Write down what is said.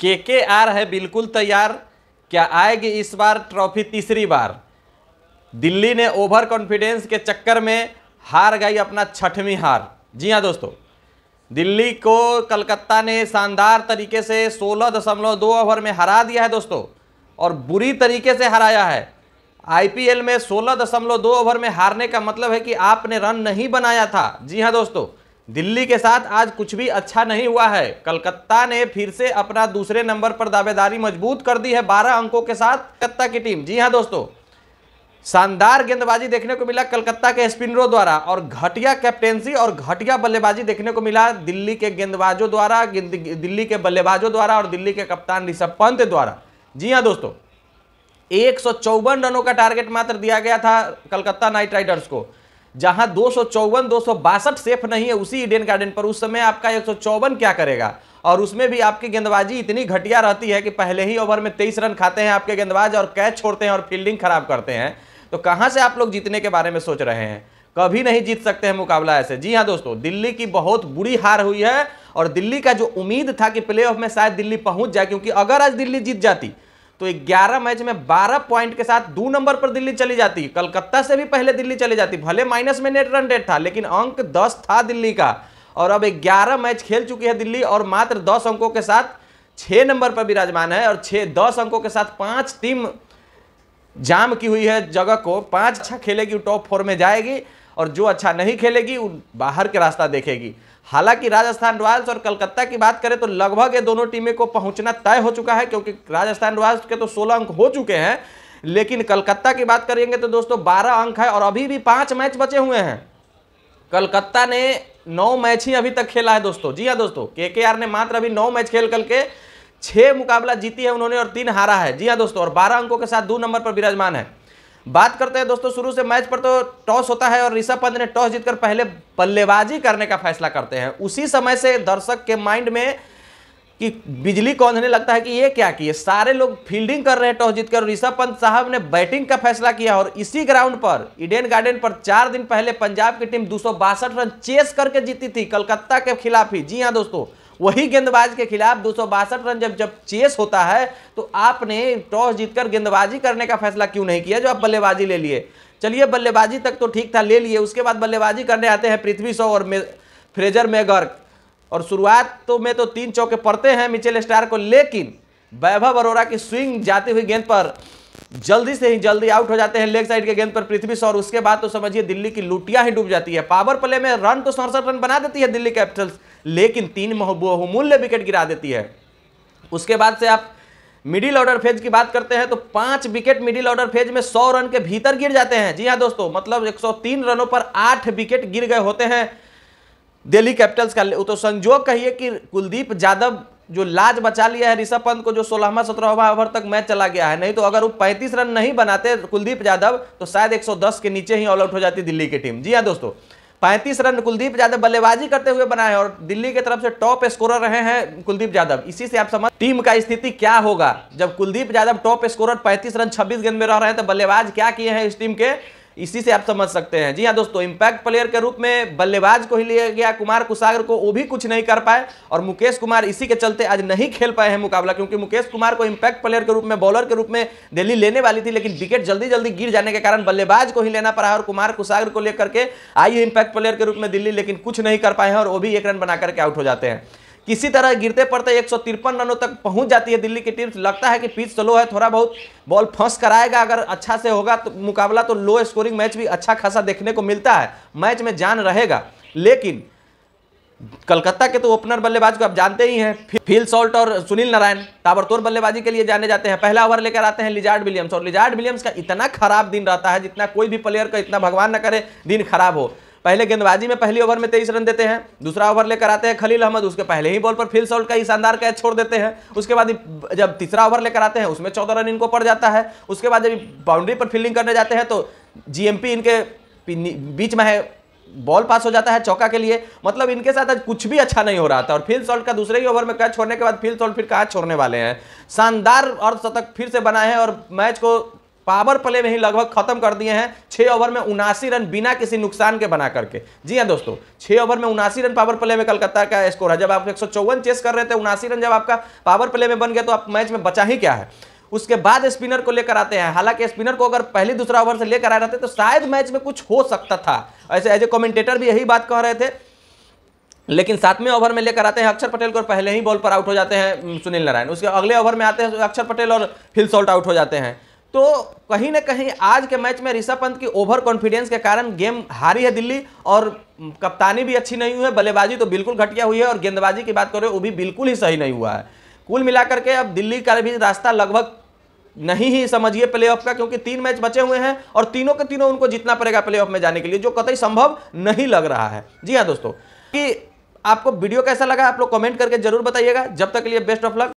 के के आर है बिल्कुल तैयार क्या आएगी इस बार ट्रॉफी तीसरी बार दिल्ली ने ओवर कॉन्फिडेंस के चक्कर में हार गई अपना छठवीं हार जी हाँ दोस्तों दिल्ली को कलकत्ता ने शानदार तरीके से 16.2 ओवर में हरा दिया है दोस्तों और बुरी तरीके से हराया है आईपीएल में 16.2 ओवर में हारने का मतलब है कि आपने रन नहीं बनाया था जी हाँ दोस्तों दिल्ली के साथ आज कुछ भी अच्छा नहीं हुआ है कलकत्ता ने फिर से अपना दूसरे नंबर पर दावेदारी मजबूत कर दी है बारह अंकों के साथ कलकत्ता की टीम जी हाँ दोस्तों शानदार गेंदबाजी देखने को मिला कलकत्ता के स्पिनरों द्वारा और घटिया कैप्टेंसी और घटिया बल्लेबाजी देखने को मिला दिल्ली के गेंदबाजों द्वारा दिल्ली के बल्लेबाजों द्वारा और दिल्ली के कप्तान ऋषभ पंत द्वारा जी हाँ दोस्तों एक रनों का टारगेट मात्र दिया गया था कलकत्ता नाइट राइडर्स को जहां दो सौ चौवन दो सौ बासठ सेफ नहीं है उसी ईडन गार्डन पर उस समय आपका एक सौ चौवन क्या करेगा और उसमें भी आपकी गेंदबाजी इतनी घटिया रहती है कि पहले ही ओवर में तेईस रन खाते हैं आपके गेंदबाज और कैच छोड़ते हैं और फील्डिंग खराब करते हैं तो कहाँ से आप लोग जीतने के बारे में सोच रहे हैं कभी नहीं जीत सकते हैं मुकाबला ऐसे जी हाँ दोस्तों दिल्ली की बहुत बुरी हार हुई है और दिल्ली का जो उम्मीद था कि प्लेऑफ में शायद दिल्ली पहुंच जाए क्योंकि अगर आज दिल्ली जीत जाती तो 11 मैच में 12 पॉइंट के साथ दो नंबर पर दिल्ली चली जाती कलकत्ता से भी पहले दिल्ली चली जाती भले माइनस में नेट रन रेट था लेकिन अंक 10 था दिल्ली का और अब 11 मैच खेल चुकी है दिल्ली और मात्र 10 अंकों के साथ छह नंबर पर विराजमान है और छह दस अंकों के साथ पांच टीम जाम की हुई है जगह को पांच अच्छा खेलेगी टॉप फोर में जाएगी और जो अच्छा नहीं खेलेगी बाहर के रास्ता देखेगी हालांकि राजस्थान रॉयल्स और कलकत्ता की बात करें तो लगभग ये दोनों टीमें को पहुंचना तय हो चुका है क्योंकि राजस्थान रॉयल्स के तो सोलह अंक हो चुके हैं लेकिन कलकत्ता की बात करेंगे तो दोस्तों बारह अंक है और अभी भी पांच मैच बचे हुए हैं कलकत्ता ने नौ मैच ही अभी तक खेला है दोस्तों जी हाँ दोस्तों के ने मात्र अभी नौ मैच खेल करके छह मुकाबला जीती है उन्होंने और तीन हारा है जी हाँ दोस्तों और बारह अंकों के साथ दो नंबर पर विराजमान है बात करते हैं दोस्तों शुरू से मैच पर तो टॉस होता है और ऋषभ पंत ने टॉस जीतकर पहले बल्लेबाजी करने का फैसला करते हैं उसी समय से दर्शक के माइंड में कि बिजली कौंधने लगता है कि ये क्या किए सारे लोग फील्डिंग कर रहे हैं टॉस जीतकर ऋषभ पंत साहब ने बैटिंग का फैसला किया और इसी ग्राउंड पर इडेन गार्डन पर चार दिन पहले पंजाब की टीम दो रन चेस करके जीती थी कलकत्ता के खिलाफ ही जी हाँ दोस्तों वही गेंदबाज के खिलाफ दो रन जब जब चेस होता है तो आपने टॉस जीतकर गेंदबाजी करने का फैसला क्यों नहीं किया जो आप बल्लेबाजी ले लिए चलिए बल्लेबाजी तक तो ठीक था ले लिए उसके बाद बल्लेबाजी करने आते हैं पृथ्वी शॉ और मे, फ्रेजर मेगर्क और शुरुआत तो में तो तीन चौके पड़ते हैं मिचेल स्टार को लेकिन वैभव अरोरा की स्विंग जाती हुई गेंद पर जल्दी से ही जल्दी आउट हो जाते हैं लेग साइड के गेंद पर पृथ्वी शॉ और उसके बाद तो समझिए दिल्ली की लुटिया ही डूब जाती है पावर प्ले में रन तो सड़सठ रन बना देती है दिल्ली कैपिटल्स लेकिन तीन बहुमूल्य विकेट गिरा देती है उसके बाद से आप मिडिल ऑर्डर फेज की बात करते हैं तो पांच विकेट मिडिल ऑर्डर फेज में सौ रन के भीतर गिर जाते हैं जी हाँ दोस्तों मतलब एक रनों पर आठ विकेट गिर गए होते हैं दिल्ली कैपिटल्स का तो संजोग कहिए कि कुलदीप यादव जो लाज बचा लिया है ऋषभ पंत को जो सोलहवा सत्रहवा ओवर तक मैच चला गया है नहीं तो अगर वो पैंतीस रन नहीं बनाते कुलदीप यादव तो शायद 110 के नीचे ही ऑल आउट हो जाती दिल्ली की टीम जी हाँ दोस्तों पैंतीस रन कुलदीप यादव बल्लेबाजी करते हुए बनाए और दिल्ली की तरफ से टॉप स्कोरर रहे हैं कुलदीप यादव इसी से आप समझ टीम का स्थिति क्या होगा जब कुलदीप यादव टॉप स्कोरर पैंतीस रन छब्बीस गेंद में रह रहे हैं तो बल्लेबाज क्या किए हैं इस टीम के इसी से आप समझ सकते हैं जी हाँ दोस्तों इम्पैक्ट प्लेयर के रूप में बल्लेबाज को ही लिया गया कुमार कुसागर को वो भी कुछ नहीं कर पाए और मुकेश कुमार इसी के चलते आज नहीं खेल पाए हैं मुकाबला क्योंकि मुकेश कुमार को इम्पैक्ट प्लेयर के रूप में बॉलर के रूप में दिल्ली लेने वाली थी लेकिन विकेट जल्दी जल्दी गिर जाने के कारण बल्लेबाज को ही लेना पड़ा और कुमार कुसागर को लेकर के आई इम्पैक्ट प्लेयर के रूप में दिल्ली लेकिन कुछ नहीं कर पाए हैं और वो भी एक रन बना करके आउट हो जाते हैं किसी तरह गिरते पड़ते एक रनों तक पहुंच जाती है दिल्ली की टीम लगता है कि पिच स्लो है थोड़ा बहुत बॉल फंस कराएगा अगर अच्छा से होगा तो मुकाबला तो लो स्कोरिंग मैच भी अच्छा खासा देखने को मिलता है मैच में जान रहेगा लेकिन कलकत्ता के तो ओपनर बल्लेबाज को आप जानते ही हैं फिल सॉल्ट और सुनील नारायण ताबड़तोड़ बल्लेबाजी के लिए जाने जाते हैं पहला ओवर लेकर आते हैं लिजार्ड विलियम्स और लिजार्ड विलियम्स का इतना खराब दिन रहता है जितना कोई भी प्लेयर का इतना भगवान ना करे दिन खराब हो पहले गेंदबाजी में पहली ओवर में तेईस रन देते हैं दूसरा ओवर लेकर आते हैं खलील अहमद उसके पहले ही बॉल पर फील्स सॉल्ट का ही शानदार कैच छोड़ देते हैं उसके बाद जब तीसरा ओवर लेकर आते हैं उसमें चौदह रन इनको पड़ जाता है उसके बाद जब बाउंड्री पर फील्डिंग करने जाते हैं तो जीएमपी इनके बीच में है बॉल पास हो जाता है चौका के लिए मतलब इनके साथ आज कुछ भी अच्छा नहीं हो रहा था और फील्ड सॉल्ट का दूसरे ही ओवर में कैच छोड़ने के बाद फील्ड सॉल्ट फिर कहा छोड़ने वाले हैं शानदार और शतक फिर से बनाए हैं और मैच को पावर प्ले में ही लगभग खत्म कर दिए हैं छः ओवर में उनासी रन बिना किसी नुकसान के बना करके जी हाँ दोस्तों छः ओवर में उनासी रन पावर प्ले में कलकत्ता का स्कोर है जब आप एक चेस कर रहे थे उनासी रन जब आपका पावर प्ले में बन गया तो आप मैच में बचा ही क्या है उसके बाद स्पिनर को लेकर आते हैं हालांकि स्पिनर को अगर पहली दूसरा ओवर से लेकर आए रहते तो शायद मैच में कुछ हो सकता था ऐसे एज ए कॉमेंटेटर भी यही बात कह रहे थे लेकिन सातवें ओवर में लेकर आते हैं अक्षर पटेल को पहले ही बॉल पर आउट हो जाते हैं सुनील नारायण उसके अगले ओवर में आते हैं अक्षर पटेल और फिल्स आउट हो जाते हैं तो कहीं ना कहीं आज के मैच में ऋषभ पंत की ओवर कॉन्फिडेंस के कारण गेम हारी है दिल्ली और कप्तानी भी अच्छी नहीं हुई है बल्लेबाजी तो बिल्कुल घटिया हुई है और गेंदबाजी की बात करें वो भी बिल्कुल ही सही नहीं हुआ है कुल मिलाकर के अब दिल्ली का भी रास्ता लगभग नहीं ही समझिए प्लेऑफ का क्योंकि तीन मैच बचे हुए हैं और तीनों के तीनों उनको जीतना पड़ेगा प्लेऑफ में जाने के लिए जो कतई संभव नहीं लग रहा है जी हाँ दोस्तों कि आपको वीडियो कैसा लगा आप लोग कमेंट करके जरूर बताइएगा जब तक के लिए बेस्ट ऑफ लक